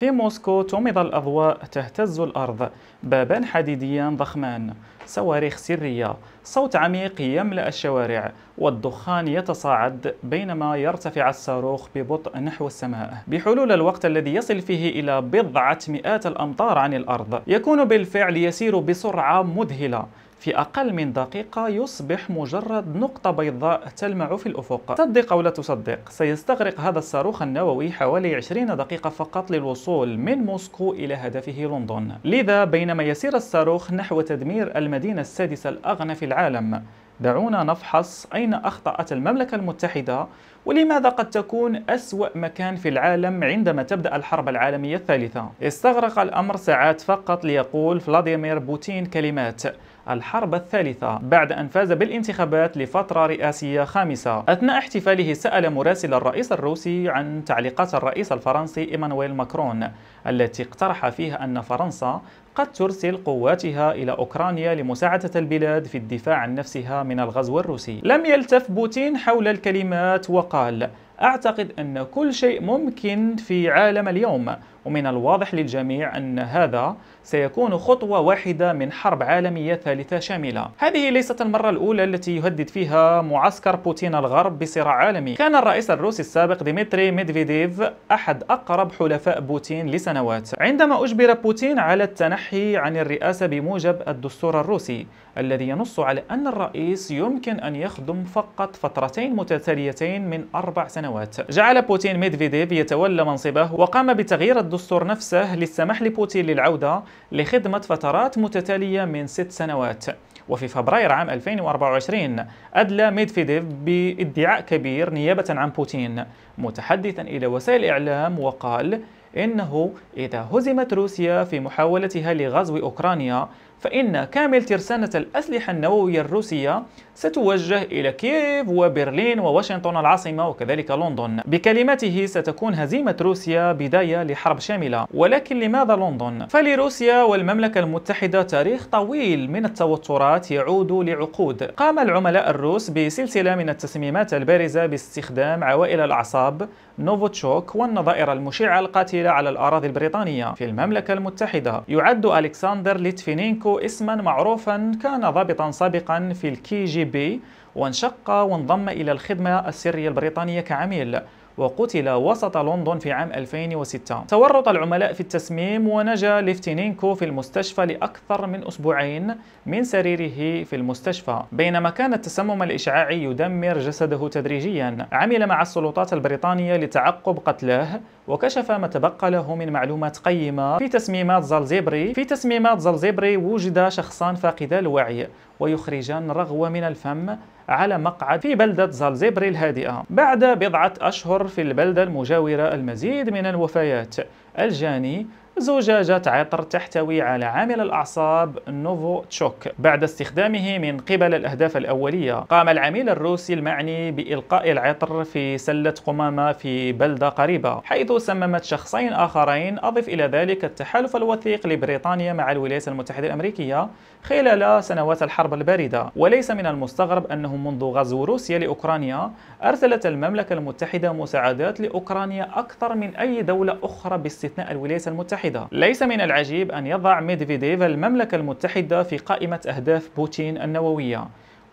في موسكو تُمض الأضواء تهتز الأرض بابان حديديان ضخمان صواريخ سرية صوت عميق يملأ الشوارع والدخان يتصاعد بينما يرتفع الصاروخ ببطء نحو السماء بحلول الوقت الذي يصل فيه إلى بضعة مئات الأمطار عن الأرض يكون بالفعل يسير بسرعة مذهلة في أقل من دقيقة يصبح مجرد نقطة بيضاء تلمع في الأفق صدق أو لا تصدق سيستغرق هذا الصاروخ النووي حوالي 20 دقيقة فقط للوصول من موسكو إلى هدفه لندن لذا بينما يسير الصاروخ نحو تدمير المدينة السادسة الأغنى في العالم دعونا نفحص أين أخطأت المملكة المتحدة ولماذا قد تكون أسوأ مكان في العالم عندما تبدأ الحرب العالمية الثالثة؟ استغرق الأمر ساعات فقط ليقول فلاديمير بوتين كلمات الحرب الثالثة بعد أن فاز بالانتخابات لفترة رئاسية خامسة أثناء احتفاله سأل مراسل الرئيس الروسي عن تعليقات الرئيس الفرنسي إيمانويل ماكرون التي اقترح فيها أن فرنسا قد ترسل قواتها إلى أوكرانيا لمساعدة البلاد في الدفاع عن نفسها من الغزو الروسي لم يلتف بوتين حول الكلمات وقال أعتقد أن كل شيء ممكن في عالم اليوم ومن الواضح للجميع أن هذا سيكون خطوة واحدة من حرب عالمية ثالثة شاملة هذه ليست المرة الأولى التي يهدد فيها معسكر بوتين الغرب بصراع عالمي كان الرئيس الروسي السابق ديمتري ميدفيديف أحد أقرب حلفاء بوتين لسنوات عندما أجبر بوتين على التنحي عن الرئاسة بموجب الدستور الروسي الذي ينص على أن الرئيس يمكن أن يخدم فقط فترتين متتاليتين من أربع سنوات سنوات جعل بوتين ميدفيديف يتولى منصبه وقام بتغيير الدستور نفسه للسماح لبوتين للعودة لخدمة فترات متتالية من ست سنوات وفي فبراير عام 2024 أدلى ميدفيديف بادعاء كبير نيابة عن بوتين متحدثا إلى وسائل الإعلام وقال إنه إذا هزمت روسيا في محاولتها لغزو أوكرانيا فإن كامل ترسانة الأسلحة النووية الروسية ستوجه إلى كييف وبرلين وواشنطن العاصمة وكذلك لندن بكلمته ستكون هزيمة روسيا بداية لحرب شاملة ولكن لماذا لندن؟ فلروسيا والمملكة المتحدة تاريخ طويل من التوترات يعود لعقود قام العملاء الروس بسلسلة من التصميمات البارزة باستخدام عوائل الأعصاب نوفوتشوك والنظائر المشعة القاتلة على الأراضي البريطانية في المملكة المتحدة يعد ألكسندر ليتفينينكو اسما معروفا كان ضابطا سابقا في الكي جي بي وانشق وانضم إلى الخدمة السرية البريطانية كعميل وقتل وسط لندن في عام 2006 تورط العملاء في التسميم ونجا ليفتينينكو في المستشفى لأكثر من أسبوعين من سريره في المستشفى بينما كان التسمم الإشعاعي يدمر جسده تدريجيا عمل مع السلطات البريطانية لتعقب قتله وكشف ما تبقى له من معلومات قيمة في تسميمات زلزبري في تسميمات زلزبري وجد شخصان فاقدا الوعي ويخرجان رغوة من الفم على مقعد في بلدة زالزبري الهادئة بعد بضعة أشهر في البلدة المجاورة المزيد من الوفيات الجاني زجاجة عطر تحتوي على عامل الأعصاب نوفو تشوك بعد استخدامه من قبل الأهداف الأولية قام العميل الروسي المعني بإلقاء العطر في سلة قمامة في بلدة قريبة حيث سممت شخصين آخرين أضف إلى ذلك التحالف الوثيق لبريطانيا مع الولايات المتحدة الأمريكية خلال سنوات الحرب الباردة وليس من المستغرب أنه منذ غزو روسيا لأوكرانيا أرسلت المملكة المتحدة مساعدات لأوكرانيا أكثر من أي دولة أخرى باستثناء الولايات المتحدة ليس من العجيب أن يضع ميدفيديف المملكة المتحدة في قائمة أهداف بوتين النووية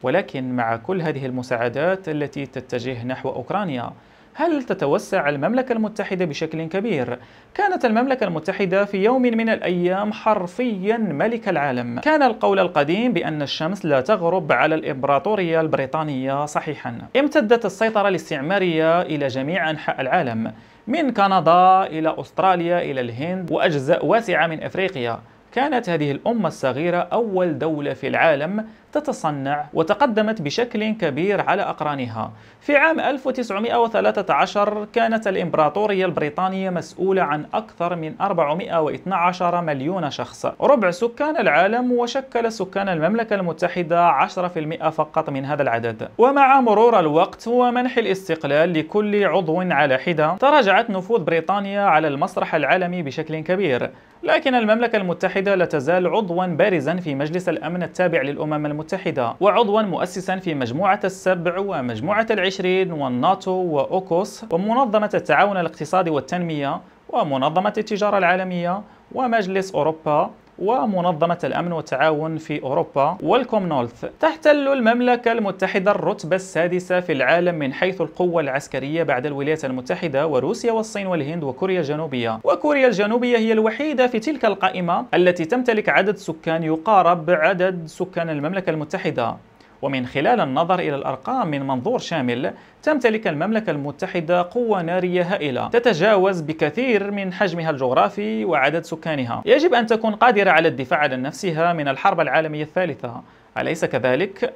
ولكن مع كل هذه المساعدات التي تتجه نحو أوكرانيا هل تتوسع المملكة المتحدة بشكل كبير؟ كانت المملكة المتحدة في يوم من الأيام حرفيا ملك العالم كان القول القديم بأن الشمس لا تغرب على الإمبراطورية البريطانية صحيحا امتدت السيطرة الاستعمارية إلى جميع أنحاء العالم من كندا إلى أستراليا إلى الهند وأجزاء واسعة من أفريقيا كانت هذه الأمة الصغيرة أول دولة في العالم تتصنع وتقدمت بشكل كبير على أقرانها في عام 1913 كانت الإمبراطورية البريطانية مسؤولة عن أكثر من 412 مليون شخص ربع سكان العالم وشكل سكان المملكة المتحدة 10% فقط من هذا العدد ومع مرور الوقت ومنح الاستقلال لكل عضو على حدة تراجعت نفوذ بريطانيا على المسرح العالمي بشكل كبير لكن المملكة المتحدة لا تزال عضوا بارزا في مجلس الأمن التابع للأمم المتحدة المتحدة وعضوا مؤسسا في مجموعة السبع ومجموعة العشرين والناتو وأوكوس ومنظمة التعاون الاقتصادي والتنمية ومنظمة التجارة العالمية ومجلس أوروبا ومنظمة الأمن والتعاون في أوروبا والكومنولث تحتل المملكة المتحدة الرتبة السادسة في العالم من حيث القوة العسكرية بعد الولايات المتحدة وروسيا والصين والهند وكوريا الجنوبية وكوريا الجنوبية هي الوحيدة في تلك القائمة التي تمتلك عدد سكان يقارب عدد سكان المملكة المتحدة ومن خلال النظر إلى الأرقام من منظور شامل تمتلك المملكة المتحدة قوة نارية هائلة تتجاوز بكثير من حجمها الجغرافي وعدد سكانها يجب أن تكون قادرة على الدفاع عن نفسها من الحرب العالمية الثالثة أليس كذلك؟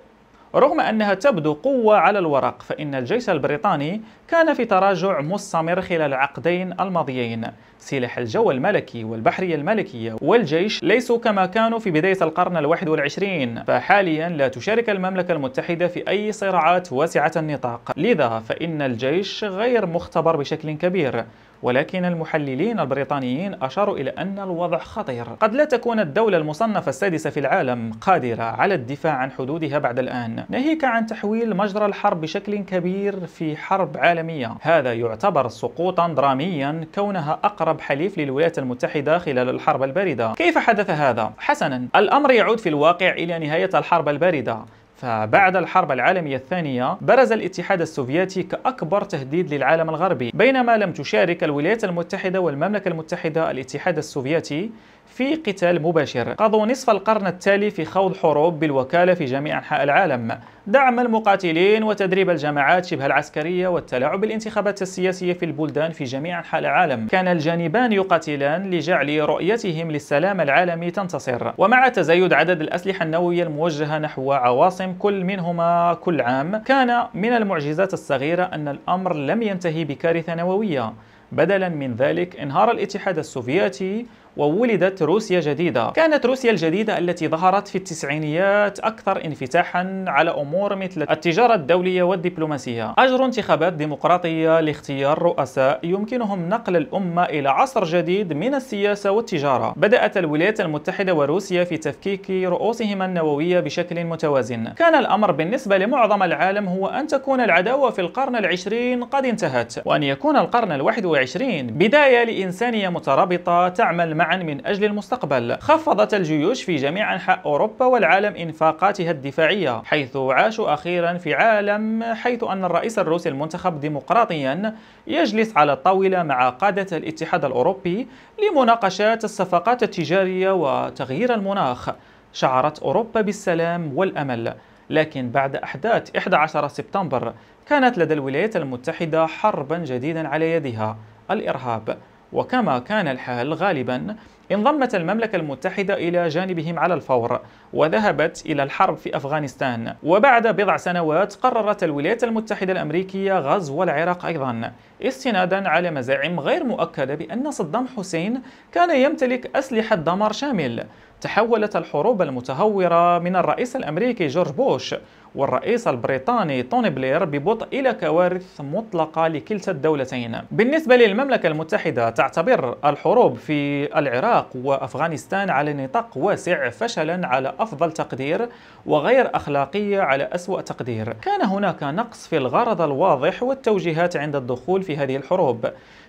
رغم أنها تبدو قوة على الورق فإن الجيش البريطاني كان في تراجع مستمر خلال العقدين الماضيين سلاح الجو الملكي والبحرية الملكية والجيش ليسوا كما كانوا في بداية القرن الواحد والعشرين فحاليا لا تشارك المملكة المتحدة في أي صراعات واسعة النطاق لذا فإن الجيش غير مختبر بشكل كبير ولكن المحللين البريطانيين أشاروا إلى أن الوضع خطير قد لا تكون الدولة المصنفة السادسة في العالم قادرة على الدفاع عن حدودها بعد الآن ناهيك عن تحويل مجرى الحرب بشكل كبير في حرب عالمية هذا يعتبر سقوطا دراميا كونها أقرب حليف للولايات المتحدة خلال الحرب الباردة كيف حدث هذا؟ حسنا الأمر يعود في الواقع إلى نهاية الحرب الباردة فبعد الحرب العالمية الثانية برز الاتحاد السوفيتي كأكبر تهديد للعالم الغربي بينما لم تشارك الولايات المتحدة والمملكة المتحدة الاتحاد السوفيتي في قتال مباشر قضوا نصف القرن التالي في خوض حروب بالوكالة في جميع أنحاء العالم دعم المقاتلين وتدريب الجماعات شبه العسكرية والتلاعب بالانتخابات السياسية في البلدان في جميع أنحاء العالم كان الجانبان يقاتلان لجعل رؤيتهم للسلام العالمي تنتصر ومع تزايد عدد الأسلحة النووية الموجهة نحو عواصم كل منهما كل عام كان من المعجزات الصغيرة أن الأمر لم ينتهي بكارثة نووية بدلا من ذلك انهار الاتحاد السوفيتي وولدت روسيا جديدة كانت روسيا الجديدة التي ظهرت في التسعينيات أكثر انفتاحا على أمور مثل التجارة الدولية والدبلوماسية أجروا انتخابات ديمقراطية لاختيار رؤساء يمكنهم نقل الأمة إلى عصر جديد من السياسة والتجارة بدأت الولايات المتحدة وروسيا في تفكيك رؤوسهما النووية بشكل متوازن كان الأمر بالنسبة لمعظم العالم هو أن تكون العداوة في القرن العشرين قد انتهت وأن يكون القرن الواحد وعشرين بداية لإنسانية مترابطة تعمل مع من أجل المستقبل خفضت الجيوش في جميع أنحاء أوروبا والعالم إنفاقاتها الدفاعية حيث عاشوا أخيرا في عالم حيث أن الرئيس الروسي المنتخب ديمقراطيا يجلس على الطاولة مع قادة الاتحاد الأوروبي لمناقشات الصفقات التجارية وتغيير المناخ شعرت أوروبا بالسلام والأمل لكن بعد أحداث 11 سبتمبر كانت لدى الولايات المتحدة حربا جديدا على يدها الإرهاب وكما كان الحال غالبا انضمت المملكة المتحدة إلى جانبهم على الفور وذهبت إلى الحرب في أفغانستان وبعد بضع سنوات قررت الولايات المتحدة الأمريكية غزو العراق أيضا استنادا على مزاعم غير مؤكدة بأن صدام حسين كان يمتلك أسلحة دمار شامل تحولت الحروب المتهورة من الرئيس الأمريكي جورج بوش والرئيس البريطاني توني بلير ببطء إلى كوارث مطلقة لكلتا الدولتين بالنسبة للمملكة المتحدة تعتبر الحروب في العراق وأفغانستان على نطاق واسع فشلا على أفضل تقدير وغير أخلاقية على أسوأ تقدير كان هناك نقص في الغرض الواضح والتوجيهات عند الدخول في هذه الحروب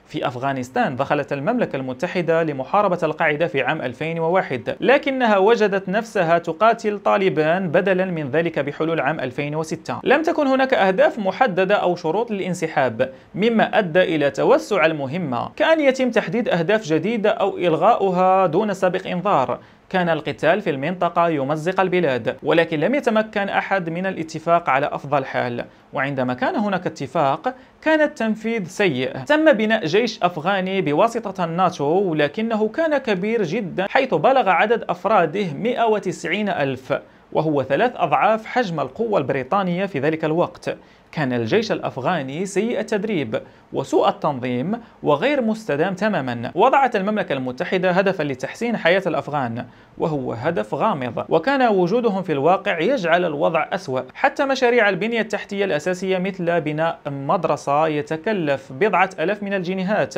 في أفغانستان دخلت المملكة المتحدة لمحاربة القاعدة في عام 2001 لكنها وجدت نفسها تقاتل طالبان بدلا من ذلك بحلول عام 2006 لم تكن هناك أهداف محددة أو شروط للانسحاب مما أدى إلى توسع المهمة كأن يتم تحديد أهداف جديدة أو إلغاؤها دون سابق إنذار كان القتال في المنطقة يمزق البلاد ولكن لم يتمكن أحد من الاتفاق على أفضل حال وعندما كان هناك اتفاق كان التنفيذ سيء تم بناء جيش أفغاني بواسطة الناتو ولكنه كان كبير جدا حيث بلغ عدد أفراده 190 ألف وهو ثلاث أضعاف حجم القوة البريطانية في ذلك الوقت كان الجيش الأفغاني سيء التدريب وسوء التنظيم وغير مستدام تماما وضعت المملكة المتحدة هدفا لتحسين حياة الأفغان وهو هدف غامض وكان وجودهم في الواقع يجعل الوضع أسوأ حتى مشاريع البنية التحتية الأساسية مثل بناء مدرسة يتكلف بضعة ألاف من الجنيهات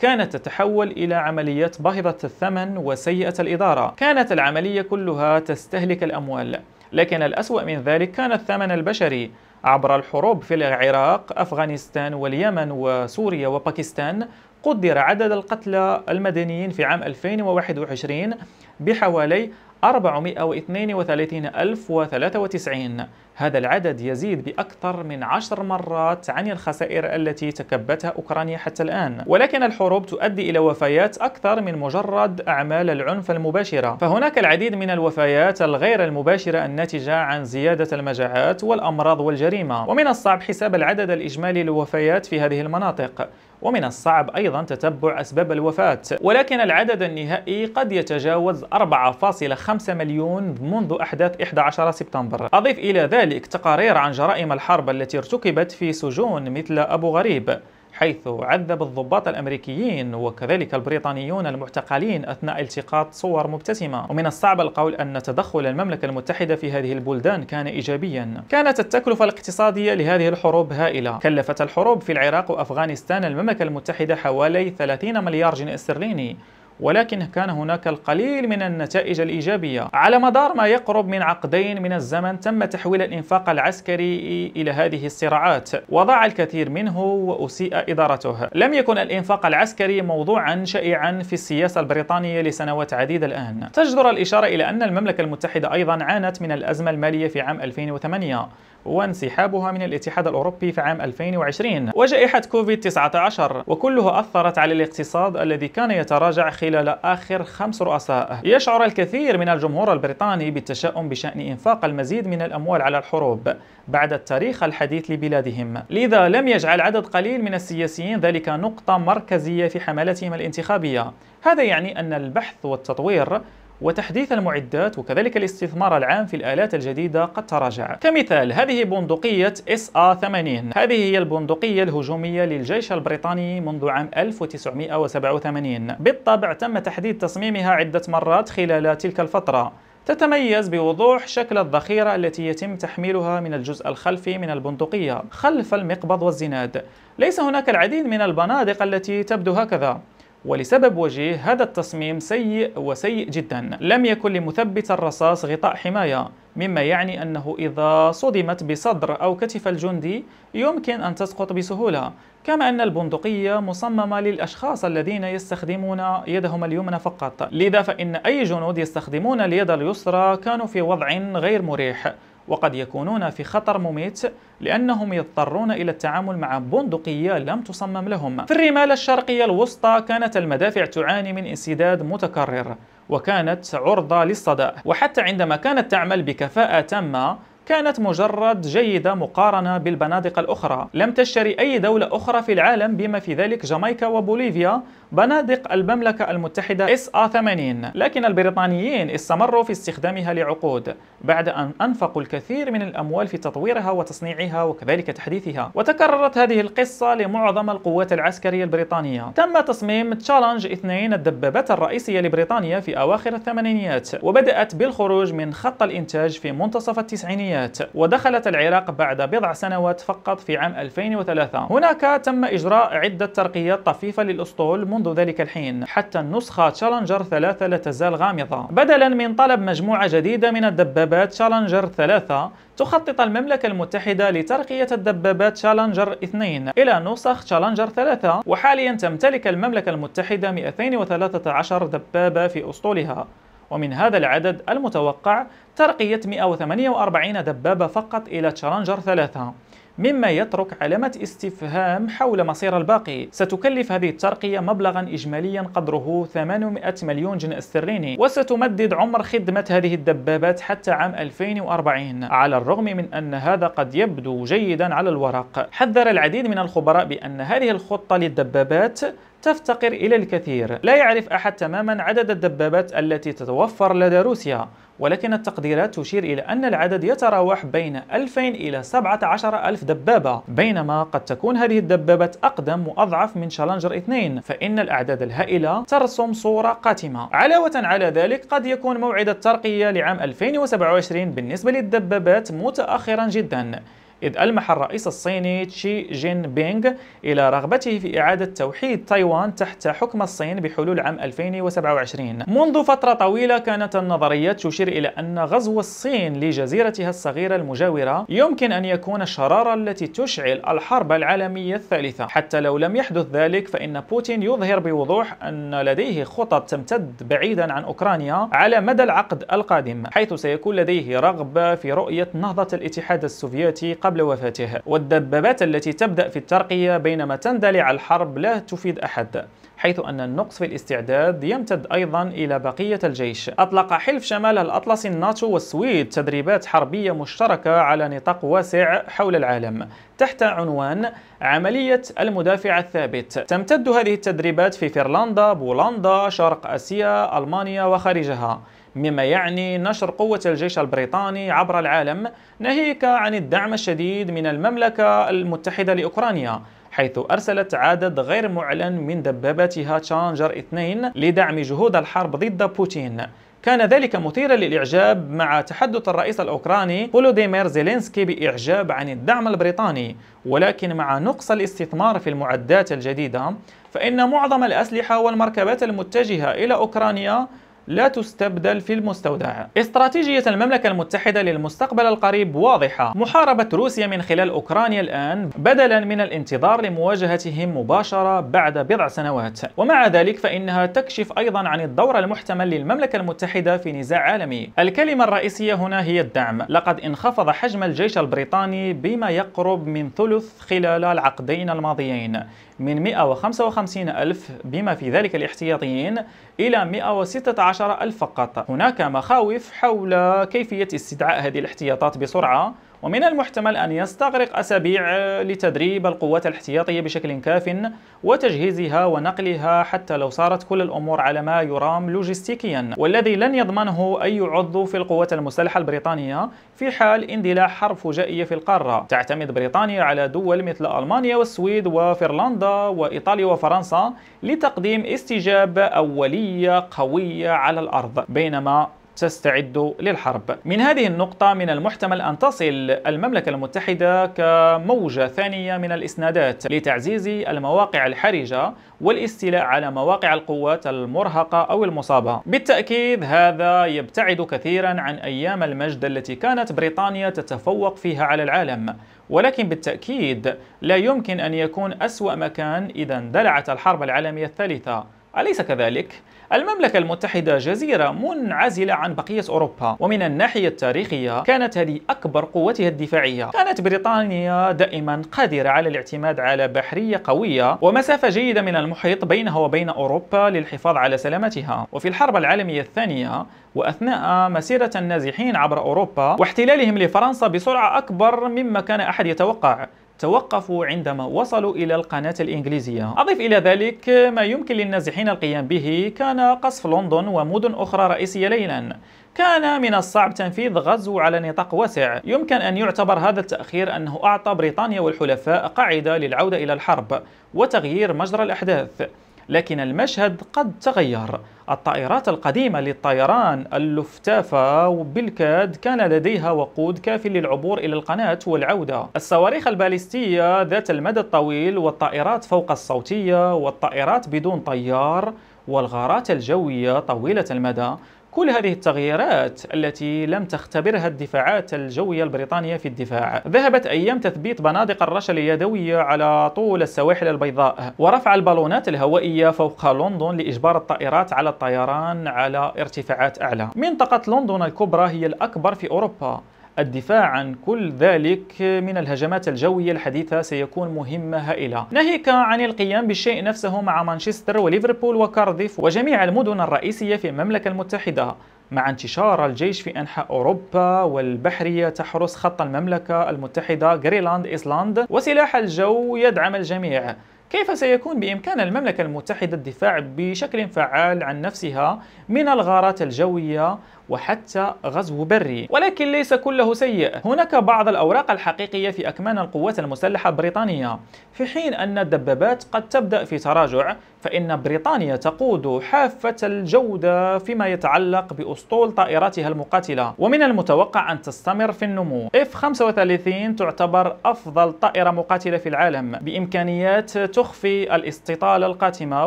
كانت تتحول إلى عملية باهظة الثمن وسيئة الإدارة كانت العملية كلها تستهلك الأموال لكن الأسوأ من ذلك كان الثمن البشري عبر الحروب في العراق أفغانستان واليمن وسوريا وباكستان قدر عدد القتلى المدنيين في عام 2021 بحوالي 432093 هذا العدد يزيد بأكثر من عشر مرات عن الخسائر التي تكبتها أوكرانيا حتى الآن ولكن الحروب تؤدي إلى وفيات أكثر من مجرد أعمال العنف المباشرة فهناك العديد من الوفيات الغير المباشرة الناتجة عن زيادة المجاعات والأمراض والجريمة ومن الصعب حساب العدد الإجمالي للوفيات في هذه المناطق ومن الصعب أيضا تتبع أسباب الوفاة ولكن العدد النهائي قد يتجاوز 4.5 مليون منذ أحداث 11 سبتمبر أضف إلى ذلك تقارير عن جرائم الحرب التي ارتكبت في سجون مثل أبو غريب حيث عذب الضباط الامريكيين وكذلك البريطانيون المعتقلين اثناء التقاط صور مبتسمه، ومن الصعب القول ان تدخل المملكه المتحده في هذه البلدان كان ايجابيا. كانت التكلفه الاقتصاديه لهذه الحروب هائله، كلفت الحروب في العراق وافغانستان المملكه المتحده حوالي 30 مليار جنيه استرليني، ولكن كان هناك القليل من النتائج الإيجابية على مدار ما يقرب من عقدين من الزمن تم تحويل الإنفاق العسكري إلى هذه الصراعات وضاع الكثير منه وأسيء إدارته لم يكن الإنفاق العسكري موضوعا شائعا في السياسة البريطانية لسنوات عديدة الآن تجدر الإشارة إلى أن المملكة المتحدة أيضا عانت من الأزمة المالية في عام 2008 وانسحابها من الاتحاد الأوروبي في عام 2020 وجائحة كوفيد-19 وكلها أثرت على الاقتصاد الذي كان يتراجع خلال آخر خمس رؤساء يشعر الكثير من الجمهور البريطاني بالتشاؤم بشأن إنفاق المزيد من الأموال على الحروب بعد التاريخ الحديث لبلادهم لذا لم يجعل عدد قليل من السياسيين ذلك نقطة مركزية في حملتهم الانتخابية هذا يعني أن البحث والتطوير وتحديث المعدات وكذلك الاستثمار العام في الآلات الجديدة قد تراجع كمثال هذه بندقية SA-80 هذه هي البندقية الهجومية للجيش البريطاني منذ عام 1987 بالطبع تم تحديد تصميمها عدة مرات خلال تلك الفترة تتميز بوضوح شكل الذخيرة التي يتم تحميلها من الجزء الخلفي من البندقية خلف المقبض والزناد ليس هناك العديد من البنادق التي تبدو هكذا ولسبب وجيه هذا التصميم سيء وسيء جدا لم يكن لمثبت الرصاص غطاء حماية مما يعني أنه إذا صدمت بصدر أو كتف الجندي يمكن أن تسقط بسهولة كما أن البندقية مصممة للأشخاص الذين يستخدمون يدهم اليمنى فقط لذا فإن أي جنود يستخدمون اليد اليسرى كانوا في وضع غير مريح وقد يكونون في خطر مميت لأنهم يضطرون إلى التعامل مع بندقية لم تصمم لهم في الرمال الشرقية الوسطى كانت المدافع تعاني من انسداد متكرر وكانت عرضة للصداء وحتى عندما كانت تعمل بكفاءة تامة كانت مجرد جيدة مقارنة بالبنادق الأخرى لم تشتري أي دولة أخرى في العالم بما في ذلك جامايكا وبوليفيا بنادق المملكة المتحدة SA-80 لكن البريطانيين استمروا في استخدامها لعقود بعد أن أنفقوا الكثير من الأموال في تطويرها وتصنيعها وكذلك تحديثها وتكررت هذه القصة لمعظم القوات العسكرية البريطانية تم تصميم تشالنج 2 الدبابات الرئيسية لبريطانيا في أواخر الثمانينيات وبدأت بالخروج من خط الإنتاج في منتصف التسعينيات ودخلت العراق بعد بضع سنوات فقط في عام 2003 هناك تم إجراء عدة ترقيات طفيفة للأسطول منذ ذلك الحين حتى النسخة تشالنجر 3 لا تزال غامضة بدلا من طلب مجموعة جديدة من الدبابات تشالنجر 3 تخطط المملكة المتحدة لترقية الدبابات تشالنجر 2 إلى نسخ تشالنجر 3 وحاليا تمتلك المملكة المتحدة 213 دبابة في أسطولها ومن هذا العدد المتوقع ترقية 148 دبابة فقط إلى تشالنجر 3 مما يترك علامة استفهام حول مصير الباقي ستكلف هذه الترقية مبلغا إجماليا قدره 800 مليون جنيه استرليني وستمدد عمر خدمة هذه الدبابات حتى عام 2040 على الرغم من أن هذا قد يبدو جيدا على الورق حذر العديد من الخبراء بأن هذه الخطة للدبابات تفتقر إلى الكثير لا يعرف أحد تماما عدد الدبابات التي تتوفر لدى روسيا ولكن التقديرات تشير إلى أن العدد يتراوح بين 2000 إلى 17 ألف دبابة بينما قد تكون هذه الدبابات أقدم وأضعف من شالنجر 2 فإن الأعداد الهائلة ترسم صورة قاتمة علاوة على ذلك قد يكون موعد الترقية لعام 2027 بالنسبة للدبابات متأخرا جدا إذ ألمح الرئيس الصيني تشي جين بينغ إلى رغبته في إعادة توحيد تايوان تحت حكم الصين بحلول عام 2027 منذ فترة طويلة كانت النظريات تشير إلى أن غزو الصين لجزيرتها الصغيرة المجاورة يمكن أن يكون الشرارة التي تشعل الحرب العالمية الثالثة حتى لو لم يحدث ذلك فإن بوتين يظهر بوضوح أن لديه خطط تمتد بعيدا عن أوكرانيا على مدى العقد القادم حيث سيكون لديه رغبة في رؤية نهضة الاتحاد السوفيتي قبل قبل وفاته والدبابات التي تبدأ في الترقية بينما تندلع الحرب لا تفيد أحد حيث أن النقص في الاستعداد يمتد أيضا إلى بقية الجيش أطلق حلف شمال الأطلسي الناتو والسويد تدريبات حربية مشتركة على نطاق واسع حول العالم تحت عنوان عملية المدافع الثابت تمتد هذه التدريبات في فيرلندا، بولندا، شرق آسيا، ألمانيا وخارجها مما يعني نشر قوة الجيش البريطاني عبر العالم ناهيك عن الدعم الشديد من المملكة المتحدة لأوكرانيا حيث أرسلت عدد غير معلن من دباباتها تشانجر 2 لدعم جهود الحرب ضد بوتين كان ذلك مثيرا للإعجاب مع تحدث الرئيس الأوكراني بولوديمير زيلينسكي بإعجاب عن الدعم البريطاني ولكن مع نقص الاستثمار في المعدات الجديدة فإن معظم الأسلحة والمركبات المتجهة إلى أوكرانيا لا تستبدل في المستودع استراتيجية المملكة المتحدة للمستقبل القريب واضحة محاربة روسيا من خلال أوكرانيا الآن بدلا من الانتظار لمواجهتهم مباشرة بعد بضع سنوات ومع ذلك فإنها تكشف أيضا عن الدور المحتمل للمملكة المتحدة في نزاع عالمي الكلمة الرئيسية هنا هي الدعم لقد انخفض حجم الجيش البريطاني بما يقرب من ثلث خلال العقدين الماضيين من 155 ألف بما في ذلك الاحتياطيين إلى 116 ألف فقط هناك مخاوف حول كيفية استدعاء هذه الاحتياطات بسرعة ومن المحتمل أن يستغرق أسابيع لتدريب القوات الاحتياطية بشكل كاف وتجهيزها ونقلها حتى لو صارت كل الأمور على ما يرام لوجستيكيا والذي لن يضمنه أي عضو في القوات المسلحة البريطانية في حال اندلاع حرب فجائية في القارة تعتمد بريطانيا على دول مثل ألمانيا والسويد وفنلندا وإيطاليا وفرنسا لتقديم استجابة أولية قوية على الأرض بينما تستعد للحرب من هذه النقطة من المحتمل أن تصل المملكة المتحدة كموجة ثانية من الإسنادات لتعزيز المواقع الحرجة والاستيلاء على مواقع القوات المرهقة أو المصابة بالتأكيد هذا يبتعد كثيرا عن أيام المجد التي كانت بريطانيا تتفوق فيها على العالم ولكن بالتأكيد لا يمكن أن يكون أسوأ مكان إذا اندلعت الحرب العالمية الثالثة أليس كذلك؟ المملكة المتحدة جزيرة منعزلة عن بقية أوروبا ومن الناحية التاريخية كانت هذه أكبر قوتها الدفاعية كانت بريطانيا دائما قادرة على الاعتماد على بحرية قوية ومسافة جيدة من المحيط بينها وبين أوروبا للحفاظ على سلامتها وفي الحرب العالمية الثانية وأثناء مسيرة النازحين عبر أوروبا واحتلالهم لفرنسا بسرعة أكبر مما كان أحد يتوقع توقفوا عندما وصلوا إلى القناة الإنجليزية أضف إلى ذلك ما يمكن للنازحين القيام به كان قصف لندن ومدن أخرى رئيسية ليلا كان من الصعب تنفيذ غزو على نطاق واسع يمكن أن يعتبر هذا التأخير أنه أعطى بريطانيا والحلفاء قاعدة للعودة إلى الحرب وتغيير مجرى الأحداث لكن المشهد قد تغير الطائرات القديمة للطيران اللفتافة بالكاد كان لديها وقود كاف للعبور إلى القناة والعودة الصواريخ الباليستية ذات المدى الطويل والطائرات فوق الصوتية والطائرات بدون طيار والغارات الجوية طويلة المدى كل هذه التغييرات التي لم تختبرها الدفاعات الجوية البريطانية في الدفاع ذهبت أيام تثبيت بنادق الرشا اليدوية على طول السواحل البيضاء ورفع البالونات الهوائية فوق لندن لإجبار الطائرات على الطيران على ارتفاعات أعلى منطقة لندن الكبرى هي الأكبر في أوروبا الدفاع عن كل ذلك من الهجمات الجوية الحديثة سيكون مهمة هائلة ناهيك عن القيام بالشيء نفسه مع مانشستر وليفربول وكارديف وجميع المدن الرئيسية في المملكة المتحدة مع انتشار الجيش في أنحاء أوروبا والبحرية تحرس خط المملكة المتحدة غريلاند إيسلاند وسلاح الجو يدعم الجميع كيف سيكون بإمكان المملكة المتحدة الدفاع بشكل فعال عن نفسها من الغارات الجوية وحتى غزو بري ولكن ليس كله سيء هناك بعض الأوراق الحقيقية في أكمان القوات المسلحة البريطانية في حين أن الدبابات قد تبدأ في تراجع فإن بريطانيا تقود حافة الجودة فيما يتعلق بأسطول طائراتها المقاتلة ومن المتوقع أن تستمر في النمو F-35 تعتبر أفضل طائرة مقاتلة في العالم بإمكانيات تخفي الاستطالة القاتمة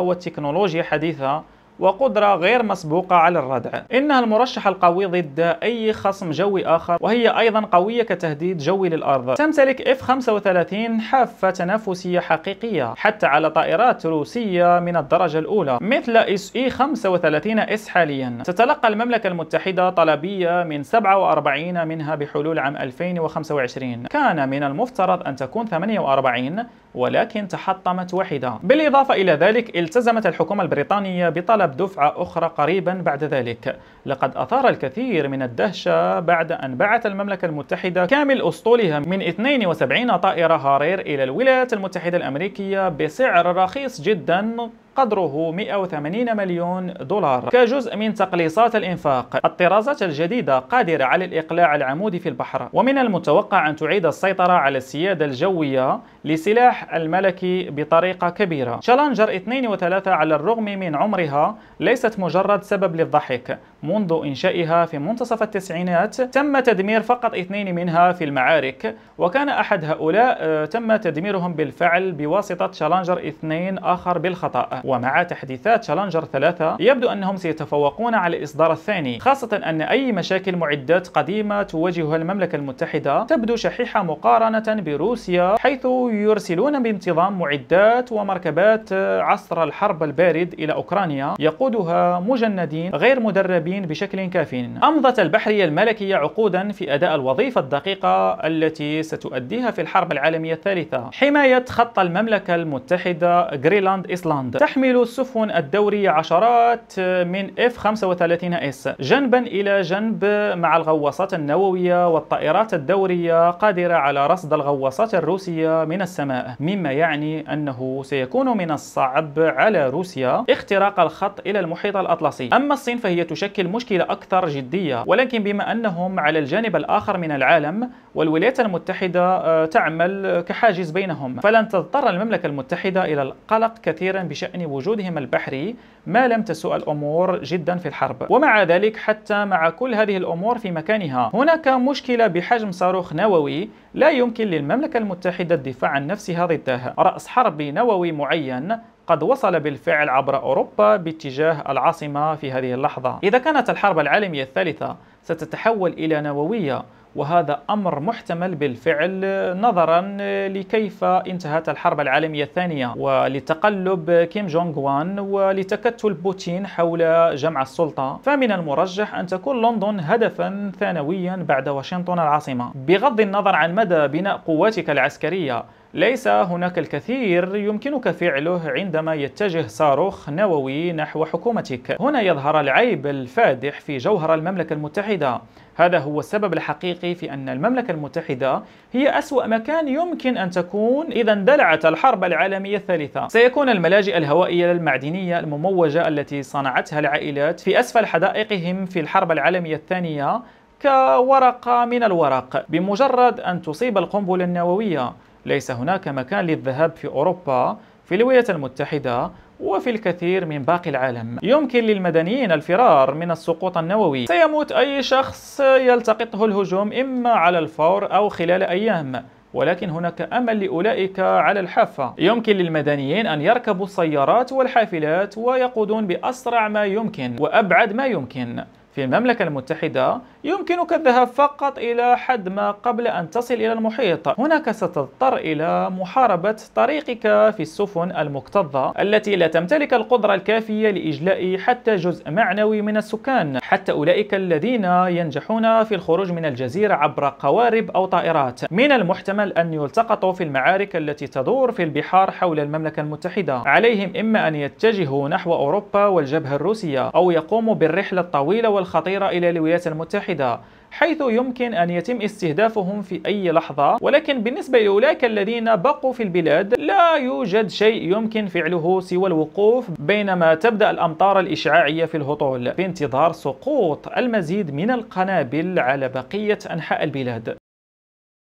والتكنولوجيا الحديثة وقدرة غير مسبوقة على الردع إنها المرشح القوي ضد أي خصم جوي آخر وهي أيضا قوية كتهديد جوي للأرض تمتلك F-35 حافة تنافسية حقيقية حتى على طائرات روسية من الدرجة الأولى مثل SE-35S حاليا تتلقى المملكة المتحدة طلبية من 47 منها بحلول عام 2025 كان من المفترض أن تكون 48 ولكن تحطمت واحدة بالإضافة إلى ذلك التزمت الحكومة البريطانية بطلب طلب دفعة أخرى قريبا بعد ذلك لقد أثار الكثير من الدهشة بعد أن بعث المملكة المتحدة كامل أسطولها من 72 طائرة هارير إلى الولايات المتحدة الأمريكية بسعر رخيص جدا قدره 180 مليون دولار كجزء من تقليصات الإنفاق الطرازات الجديدة قادرة على الإقلاع العمودي في البحر ومن المتوقع أن تعيد السيطرة على السيادة الجوية لسلاح الملكي بطريقة كبيرة شالنجر 2 و3 على الرغم من عمرها ليست مجرد سبب للضحك منذ إنشائها في منتصف التسعينات تم تدمير فقط اثنين منها في المعارك وكان أحد هؤلاء آه، تم تدميرهم بالفعل بواسطة شالنجر اثنين آخر بالخطأ ومع تحديثات شالنجر ثلاثة يبدو أنهم سيتفوقون على الإصدار الثاني خاصة أن أي مشاكل معدات قديمة تواجهها المملكة المتحدة تبدو شحيحة مقارنة بروسيا حيث يرسلون بانتظام معدات ومركبات آه، عصر الحرب البارد إلى أوكرانيا يقودها مجندين غير مدربين الأوروبيين بشكل كاف أمضت البحرية الملكية عقودا في أداء الوظيفة الدقيقة التي ستؤديها في الحرب العالمية الثالثة حماية خط المملكة المتحدة غريلاند إسلاند تحمل السفن الدورية عشرات من F-35S جنبا إلى جنب مع الغواصات النووية والطائرات الدورية قادرة على رصد الغواصات الروسية من السماء مما يعني أنه سيكون من الصعب على روسيا اختراق الخط إلى المحيط الأطلسي أما الصين فهي تشكل المشكلة أكثر جدية ولكن بما أنهم على الجانب الآخر من العالم والولايات المتحدة آه، تعمل كحاجز بينهم فلن تضطر المملكة المتحدة إلى القلق كثيرا بشأن وجودهم البحري ما لم تسوء الأمور جدا في الحرب ومع ذلك حتى مع كل هذه الأمور في مكانها هناك مشكلة بحجم صاروخ نووي لا يمكن للمملكة المتحدة الدفاع عن نفسها ضده رأس حرب نووي معين قد وصل بالفعل عبر أوروبا باتجاه العاصمة في هذه اللحظة إذا كانت الحرب العالمية الثالثة ستتحول إلى نووية وهذا أمر محتمل بالفعل نظرا لكيف انتهت الحرب العالمية الثانية ولتقلب كيم جونغ وان ولتكتل بوتين حول جمع السلطة فمن المرجح أن تكون لندن هدفا ثانويا بعد واشنطن العاصمة بغض النظر عن مدى بناء قواتك العسكرية ليس هناك الكثير يمكنك فعله عندما يتجه صاروخ نووي نحو حكومتك هنا يظهر العيب الفادح في جوهر المملكة المتحدة هذا هو السبب الحقيقي في أن المملكة المتحدة هي أسوأ مكان يمكن أن تكون إذا اندلعت الحرب العالمية الثالثة سيكون الملاجئ الهوائية المعدنية المموجة التي صنعتها العائلات في أسفل حدائقهم في الحرب العالمية الثانية كورقة من الورق بمجرد أن تصيب القنبلة النووية ليس هناك مكان للذهاب في أوروبا في الولايات المتحدة وفي الكثير من باقي العالم يمكن للمدنيين الفرار من السقوط النووي سيموت أي شخص يلتقطه الهجوم إما على الفور أو خلال أيام ولكن هناك أمل لأولئك على الحافة يمكن للمدنيين أن يركبوا السيارات والحافلات ويقودون بأسرع ما يمكن وأبعد ما يمكن في المملكة المتحدة يمكنك الذهاب فقط إلى حد ما قبل أن تصل إلى المحيط هناك ستضطر إلى محاربة طريقك في السفن المكتظة التي لا تمتلك القدرة الكافية لإجلاء حتى جزء معنوي من السكان حتى أولئك الذين ينجحون في الخروج من الجزيرة عبر قوارب أو طائرات من المحتمل أن يلتقطوا في المعارك التي تدور في البحار حول المملكة المتحدة عليهم إما أن يتجهوا نحو أوروبا والجبهة الروسية أو يقوموا بالرحلة الطويلة وال الخطيرة إلى الولايات المتحدة حيث يمكن أن يتم استهدافهم في أي لحظة ولكن بالنسبة لأولئك الذين بقوا في البلاد لا يوجد شيء يمكن فعله سوى الوقوف بينما تبدأ الأمطار الإشعاعية في الهطول في انتظار سقوط المزيد من القنابل على بقية أنحاء البلاد